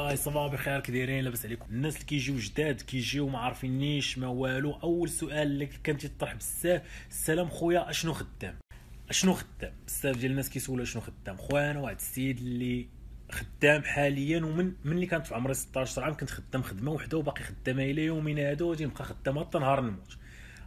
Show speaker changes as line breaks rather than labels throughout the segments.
الله صباح بخير كديرين لاباس عليكم الناس اللي كيجيو جداد كيجيو ما عارفينيش ما والو اول سؤال اللي كان تيطرح بزاف السلام خويا اشنو خدام اشنو خدام بزاف ديال الناس كيسولوا اشنو خدام خويا انا واحد السيد اللي خدام حاليا ومن من اللي كانت في عمري 16 عام كنت خدام خدمه وحده وباقي خدامه الى يومنا هذا وغادي نبقى خدام حتى نهار نموت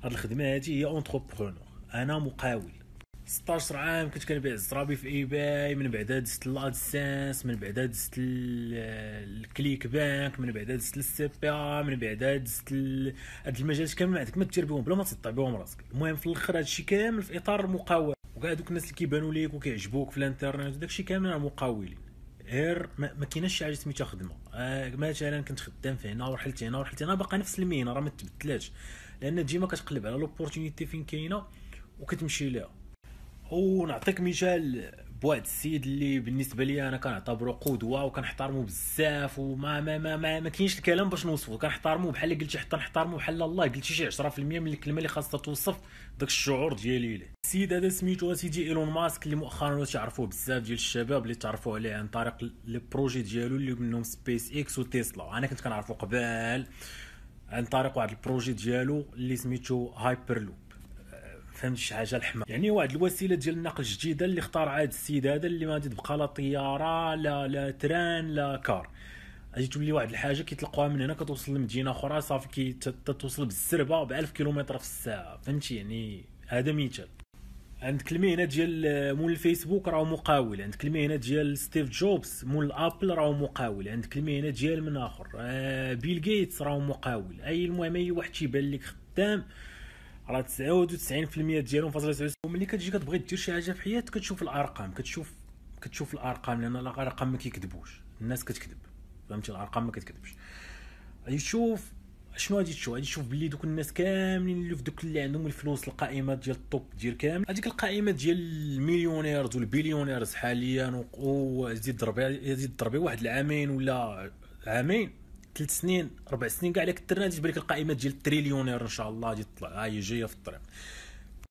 هاد الخدمه هادي هي اونتربرونور انا مقاول 16 عام كنت كنبيع الزرابي في ايباي من بعد دزت الادسنس من بعد دزت الكليك بانك من بعد دزت السي بي ا من بعد دزت هاد المجالات كامل عندك ما دير بهم بلا ما تطيع بهم راسك المهم في الاخر هادشي كامل في اطار المقاول وكاع دوك الناس اللي كيبانوا ليك وكيعجبوك في الانترنت وداكشي كامل راه مقاولين غير ما, ما كايناش شي حاجه سميتها خدمه آه مثلا كنت خدام في هنا ورحلت هنا ورحلت هنا باقا نفس المهنه راه ما تبدلاتش لان ديما كتقلب على لوبورتونيتي فين كاينه وكتمشي ليها ونعطيك مثال بواحد السيد اللي بالنسبه لي انا كنعتبره قدوه وكنحترمه بزاف وما ما ما ما, ما كاينش الكلام باش نوصفه كنحترمه بحال قلتي حتى نحترمه بحال الله قلتي شي 10% من الكلمه اللي خاصها توصف داك الشعور ديالي ليه السيد هذا سميتو سيدي ايلون ماسك اللي مؤخرا تعرفوه بزاف ديال الشباب اللي تعرفوا عليه عن طريق لي بروجي ديالو اللي منهم سبيس اكس وتيسلا انا كنت كنعرفو قبل عن طريق واحد البروجي ديالو اللي سميتو هايبر لوب فهمت شي حاجه الحمى يعني واحد الوسيله ديال النقل الجديده اللي اختار هذا السيد هذا اللي ما غادي تبقى لا طياره لا لا تران لا كار غادي تولي واحد الحاجه كيطلقوها من هنا كتوصل لمدينه اخرى صافي كي توصل بالزربه ب 1000 كيلومتر في الساعه فهمتي يعني هذا مثال عندك المهنه ديال مول الفيسبوك راهو مقاول عندك المهنه ديال ستيف جوبز مول ابل راهو مقاول عندك المهنه ديال من اخر آه، بيل غيتس راهو مقاول اي المهم اي واحد تيبان لك خدام راه 99% ديالهم فاصله 99 ملي كتجي كتبغي دير شي حاجه في حياتك كتشوف الارقام كتشوف كتشوف الارقام لان الارقام ما كيكذبوش الناس كتكذب فهمتي الارقام ما كتكذبش غادي تشوف شنو غادي تشوف غادي تشوف بلي دوك الناس كاملين اللي في دوك اللي عندهم الفلوس القائمه ديال الطوب ديال كامل هذيك القائمه ديال المليونيرز والبليونيرز حاليا وزيد ضربي زيد ضربي واحد العامين ولا عامين ثلاث سنين ربع سنين كاع عليك الدرنا تجيب لك القائمه ديال التريليونير ان شاء الله غادي تطلع هاي جايه في الطريق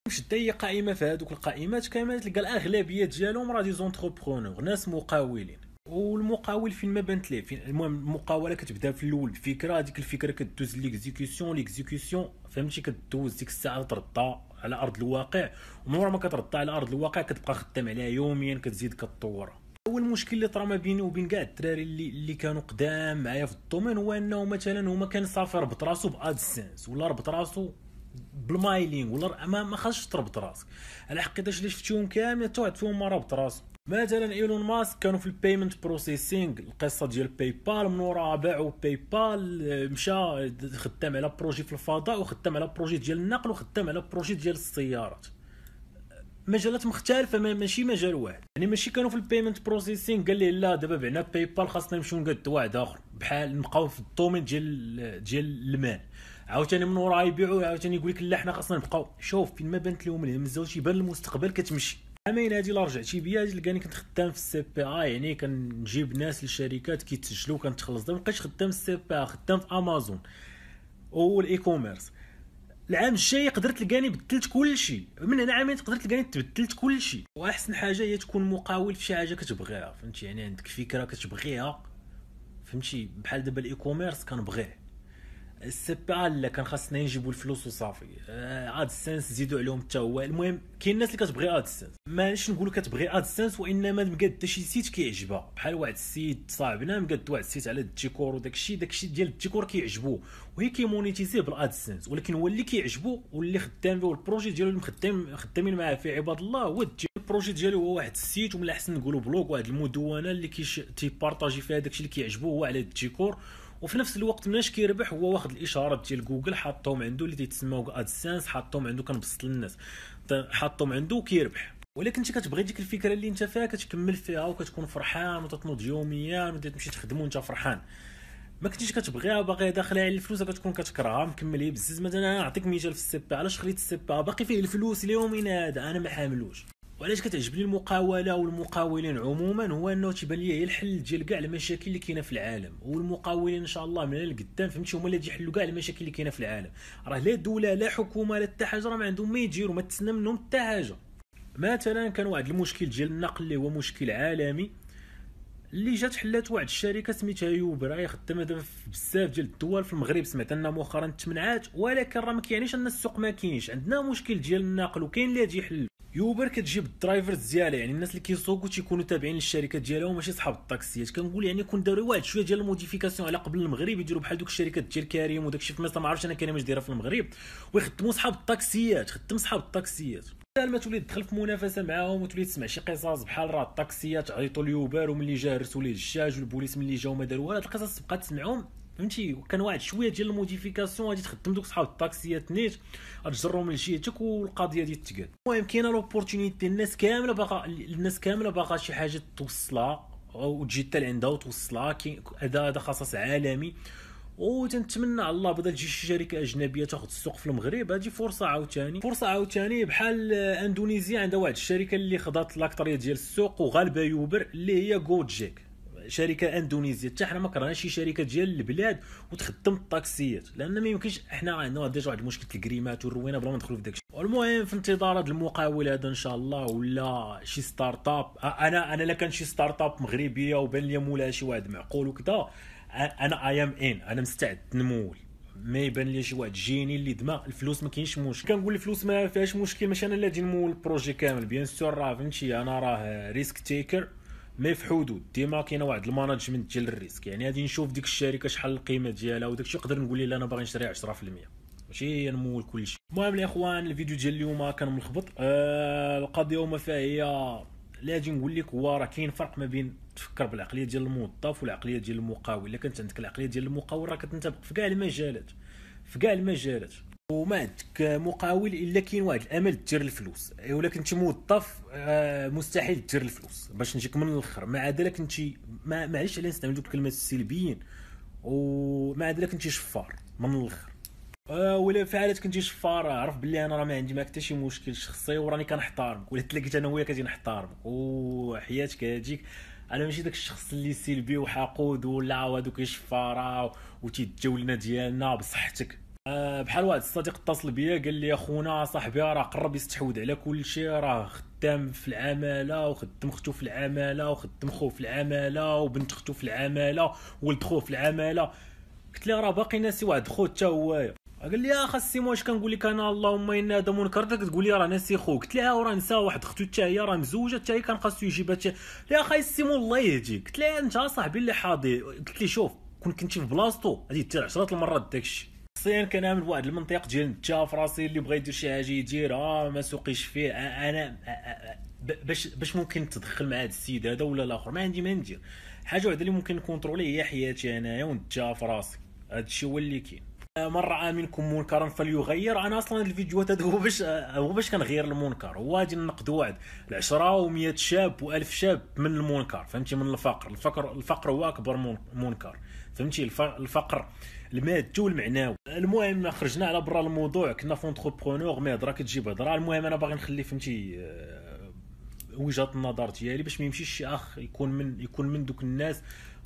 مشده هي قائمه في هذوك القائمات كامل تلقى الاغلبيه ديالهم راه دي زونتربرونور ناس مقاولين والمقاول فين ما بانت ليه فين المهم المقاوله كتبدا في الاول بفكره هذيك الفكره كدوز ليكزيكسيون ليكزيكسيون فهمتي كدوز ديك الساعه ترضى على ارض الواقع ومن ورا ما كترضى على ارض الواقع كتبقى خدام عليها يوميا كتزيد كتطورها هو المشكل اللي طرا ما بيني وبين كاع الدراري اللي اللي كانوا قدام معايا في الدومين هو انه مثلا هما كان صافي ربط راسو بادسنس ولا ربط راسو بالمايلينغ ولا ما ما خاصش تربط راسك على حقيقه اللي شفتهم كامل حتى واحد فيهم ما ربط راسو مثلا ايلون ماسك كانوا في البيمنت بروسيسينغ القصه ديال باي بال من وراها باعوا باي بال مشى خدام على بروجي في الفضاء وخدام على بروجي ديال النقل وخدام على بروجي ديال السيارات مجالات مختلفه ماشي مجال واحد يعني ماشي كانوا في البيمنت بروسيسين قال لي لا دابا بعنا باي بال خاصنا نمشيو نقادوا واحد اخر بحال نبقاو في الدومين ديال ديال المال عاوتاني من وراه يبيعوا عاوتاني يقول لك لا حنا خاصنا نبقاو شوف فين ما بانت لهم يعني الهمزه بان المستقبل كتمشي عامين هادي لا رجعتي بيا لقاني كنت خدام في السي بي ا يعني كنجيب ناس للشركات كيتسجلوا كنتخلص دابا بقيتش خدام في السي بي ا خدام في امازون والاي كوميرس العام الجاي قدرت تلقاني بدلت كل شيء من هنا عامين تقدر تلقاني تبدلت كل شيء واحسن حاجه هي تكون مقاول في شي حاجه كتبغيها فهمتي يعني عندك فكره كتبغيها فهمتي بحال دابا الاي كوميرس كنبغيه السب لا كان خاصنا نجيبوا الفلوس وصافي آه، اد سنس زيدوا عليهم حتى هو المهم كاين الناس اللي كتبغي اد سنس مانيش نقول كتبغي اد سنس وانما مقاد حتى شي سيت كيعجبها بحال واحد السيد صاحبنا مقاد واحد السيت على الديكور وداك الشيء داك الشيء ديال الديكور كيعجبو وهي كيمونيتيزيه بالاد سنس ولكن هو اللي كيعجبو واللي خدام فيه والبروجي ديالو اللي مخدم خدامين معاه في عباد الله هو البروجي ديالو هو واحد السيت ومن الاحسن نقولوا بلوك واحد المدونه اللي كيش تيبارطاجي فيها داك الشيء اللي كيعجبو هو على الديكور وفي نفس الوقت مناش كيربح هو واخد الاشارات ديال جوجل حاطهم عنده اللي تيتسموا ادسنس حاطهم عنده كنبسط للناس حاطهم عنده وكيربح ولكن انت كتبغي ديك الفكره اللي انت فيها كتكمل فيها وكتكون فرحان وتتنوض يوميا وتمشي تخدم وانت فرحان ما كنتيش كتبغيها باغي داخله على الفلوس كتكون كتكرهها مكمل بزز مثلا انا نعطيك مثال في السبا علاش خليت السبا باقي فيه الفلوس اليومين هذا انا ما حاملوش وعلاش كتعجبني المقاوله والمقاولين عموما هو انه تيبان لي هي الحل ديال كاع المشاكل اللي كاينه في العالم والمقاولين ان شاء الله من القدام فهمتي هما اللي يحلوا كاع المشاكل اللي كاينه في العالم راه لا دوله لا حكومه لا حتى حاجه راه ما عندهم ما يديروا ما تسنى منهم حتى حاجه مثلا كان واحد المشكل ديال النقل اللي هو مشكل عالمي اللي جات حلات واحد الشركه سميتها يوبر راهي خدامه دابا في بزاف ديال الدول في المغرب سمعت انها مؤخرا تمنعات ولكن راه ما كيعنيش ان السوق ما كاينش عندنا مشكل ديال النقل وكاين اللي يجي يحل يوبر كتجيب الدرايفرز ديالها يعني الناس اللي كيسوقوا تيكونوا تابعين للشركات ديالها وماشي صحاب الطاكسيات كنقول يعني كون داروا واحد شويه ديال الموديفيكاسيون على قبل المغرب يديروا بحال دوك الشركات ديال كريم وداك الشيء في مصر ما عرفتش انا كريم اش دايره في المغرب ويخدموا صحاب الطاكسيات خدم صحاب الطاكسيات ما تولي تدخل في منافسه معاهم وتولي تسمع شي قصص بحال راه الطاكسيات عيطوا ليوبر وملي جا رسوا ليه الجاج والبوليس ملي جاو ما داروا والو هاد القصص تبقى تسمعهم فهمتي كان واحد شويه ديال الموديفيكاسيون غادي تخدم دوك صحاب الطاكسيات نيت من جهتك والقضيه ديال تقاد المهم كاينه لوبورتونيتي الناس كامله باقا الناس كامله باقا شي حاجه توصلها وتجي حتى لعندها وتوصلها هذا هذا خصص عالمي وتنتمنى على الله بدا تجي شي شركه اجنبيه تاخذ السوق في المغرب هذه فرصه عاوتاني فرصه عاوتاني بحال اندونيسيا عندها واحد الشركه اللي خضات لاكثريه ديال السوق وغالبه يوبر اللي هي جوجيك شركه اندونيسيه حتى حنا ما كرهناش شي شركه ديال البلاد وتخدم الطاكسيات لان ما يمكنش حنا عندنا آه، ديجا واحد المشكل الكريمات والروينه بلا ما ندخلوا في داك الشيء المهم في انتظار هذا المقاول هذا ان شاء الله ولا شي ستارت اب آه، انا انا لا كان شي ستارت اب مغربيه وبان لي مولاها شي واحد معقول وكذا آه، انا اي ام ان انا مستعد نمول ما يبان لي شي واحد جيني اللي دماغ الفلوس ما كاينش مشكل كنقول الفلوس ما فيهاش مشكل ماشي انا اللي غادي نمول البروجي كامل بيان سور راه فهمتي انا راه ريسك تيكر مي في حدود ديما كاينه واحد الماناجمنت ديال الريسك يعني غادي نشوف ديك الشركه شحال القيمه ديالها وداك الشيء نقدر نقول لها انا باغي نشري 10% ماشي نمول كل شيء المهم الاخوان الفيديو ديال اليوم كان ملخبط آه القضيه وما فيها هي اللي غادي نقول لك هو راه كاين فرق ما بين تفكر بالعقليه ديال الموظف والعقليه ديال المقاول الا كانت عندك العقليه ديال المقاول راه كتنطبق في كاع المجالات في كاع المجالات وما عندك مقاول الا كاين واحد الامل تجر الفلوس إيه، ولكن كنت موظف آه، مستحيل تجر الفلوس باش نجيك من الاخر مع ذلك انت معليش على نستعمل دوك الكلمات السلبيين ومع ذلك انت شفار من الاخر آه، ولا في حالة كنتي شفار عرف بلي انا راه ما عندي معاك حتى شي مشكل شخصي وراني كنحتارمك ولا تلاقيت انا وياك غادي نحتارمك وحياتك هذيك انا ماشي داك الشخص اللي سلبي وحقود ولا هادوك شفاره وتيتجاو لنا ديالنا بصحتك آه، بحال واحد الصديق اتصل بيا قال لي اخونا صاحبي راه قرب يستحوذ على كل شيء راه خدام في العماله وخدم اختو في العماله وخدم خوه في العماله وبنت اختو في العماله ولد خوه في العماله قلت له راه باقي ناسي واحد خو حتى هو قال لي اخا مو واش كنقول لك انا اللهم انا هذا ونكرتك تقول لي راه ناسي خو قلت لها آه، راه نسى واحد اختو حتى هي راه مزوجه حتى هي كان خاصو يجيبها حتى يا اخا مو الله يهديك قلت لها انت صاحبي اللي حاضي قلت لي شوف كون كنتي في بلاصتو غادي دير 10 المرات داكشي شخصيا كنعمل بواحد المنطق ديال نتا في راسي اللي بغى يدير شي حاجه يديرها آه، ما سوقيش فيه آه، انا آه، باش باش ممكن تدخل مع هذا السيد هذا ولا الاخر ما عندي ما ندير حاجه وحده اللي ممكن نكونترولي هي حياتي انايا ونتا في راسي هذا الشيء هو اللي كاين من راى منكم منكرا فليغير انا اصلا الفيديوهات هذا هو باش هو باش كنغير المنكر هو غادي نقد واحد 10 و100 شاب و1000 شاب من المنكر فهمتي من الفقر الفقر الفقر هو اكبر منكر فهمتي الفقر المادي والمعنوي المهم خرجنا على برا الموضوع كنا فونتربرونور مي هضره كتجيب هضره المهم انا باغي نخلي فهمتي آه، وجهه النظر ديالي باش ما يمشيش شي اخ يكون من يكون من دوك الناس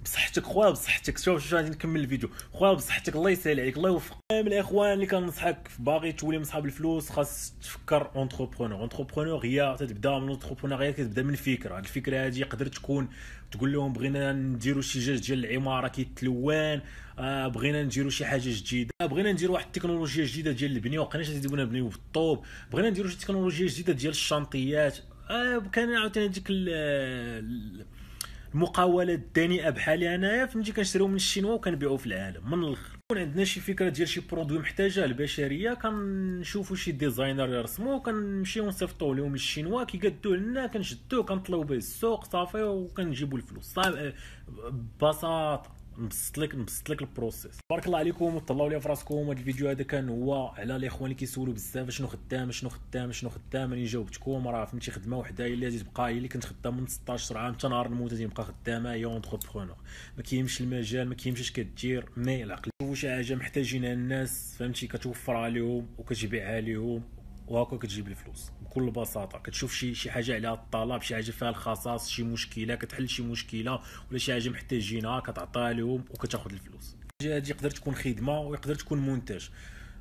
بصحتك خويا بصحتك شوف شوف غادي نكمل الفيديو خويا بصحتك الله يسهل عليك الله يوفقك من الاخوان اللي كنصحك باغي تولي مصحاب الفلوس خاص تفكر اونتربرونور اونتربرونور هي تبدا من الاونتربرونور كتبدا من فكره هذه الفكره هذه قدر تكون تقول لهم بغينا نديروا شي جاج ديال العماره كيتلوان آه بغينا نديروا شي حاجه جديده بغينا نديروا واحد التكنولوجيا جديده ديال البنيه وقناش نبنيو بنيو بالطوب بغينا نديروا شي تكنولوجيا جديده ديال الشنطيات آه كان عاوتاني ديك المقاوله الدنيئه بحالي انايا فهمتي كنشريو من الشينوا وكنبيعو في العالم من الاخر كون عندنا شي فكره ديال شي برودوي محتاجه البشريه كنشوفو شي ديزاينر يرسمو كنمشيو نصيفطو لهم الشينوا كيقادوه لنا كنشدوه كنطلعو به السوق صافي وكنجيبو الفلوس ببساطه نبسط لك نبسط لك البروسيس بارك الله عليكم وطلعوا لي فراسكم هذا الفيديو هذا كان هو على الاخوان اللي كيسولوا بزاف شنو خدام شنو خدام شنو خدام راني جاوبتكم راه فهمتي خدمه وحده هي اللي تبقى هي اللي كنت خدام من 16 عام حتى نهار نموت غادي نبقى خدامه هي اونتربرونور ما كيمشي المجال ما كيمشيش كدير مي العقل شوفوا شي حاجه محتاجينها الناس فهمتي كتوفرها لهم وكتبيعها لهم وهاكا كتجيب الفلوس بكل بساطه كتشوف شي شي حاجه عليها الطلب شي حاجه فيها الخصاص شي مشكله كتحل شي مشكله ولا شي حاجه محتاجينها كتعطيها لهم وكتاخد الفلوس هادي يقدر تكون خدمه ويقدر تكون منتج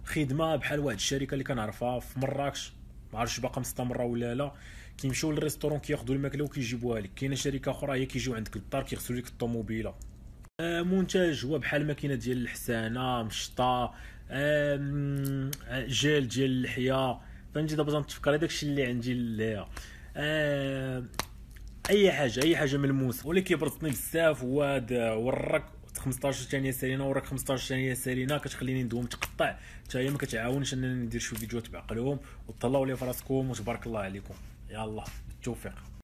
خدمه بحال واحد الشركه اللي كنعرفها في مراكش معرفتش باقا مستمره ولا لا كيمشيو للريستورون كياخدو الماكله وكيجيبوها لك كاينه شركه اخرى هي كيجيو عندك للدار كيغسلو لك الطوموبيله آه منتج هو بحال ماكينه ديال الحسانه مشطه آه جيل ديال اللحيه فهمتي دابا تنتفكر داكشي اللي عندي ليها آه اي حاجه اي حاجه ملموسه واللي كيبرطني بزاف هو هاد وراك 15 ثانيه سالينا وراك 15 ثانيه سالينا كتخليني ندوم تقطع حتى هي ما كتعاونش انني ندير شي فيديوهات بعقلهم وتهلاو لي فراسكم وتبارك الله عليكم يلا بالتوفيق